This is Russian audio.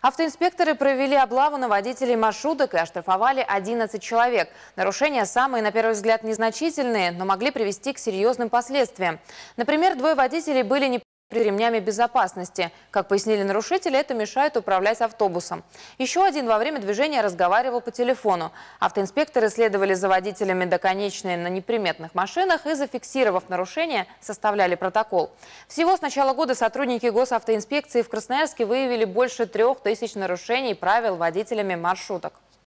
Автоинспекторы провели облаву на водителей маршруток и оштрафовали 11 человек. Нарушения самые, на первый взгляд, незначительные, но могли привести к серьезным последствиям. Например, двое водителей были не при ремнями безопасности. Как пояснили нарушители, это мешает управлять автобусом. Еще один во время движения разговаривал по телефону. Автоинспекторы следовали за водителями до конечной на неприметных машинах и, зафиксировав нарушение, составляли протокол. Всего с начала года сотрудники госавтоинспекции в Красноярске выявили больше трех тысяч нарушений правил водителями маршруток.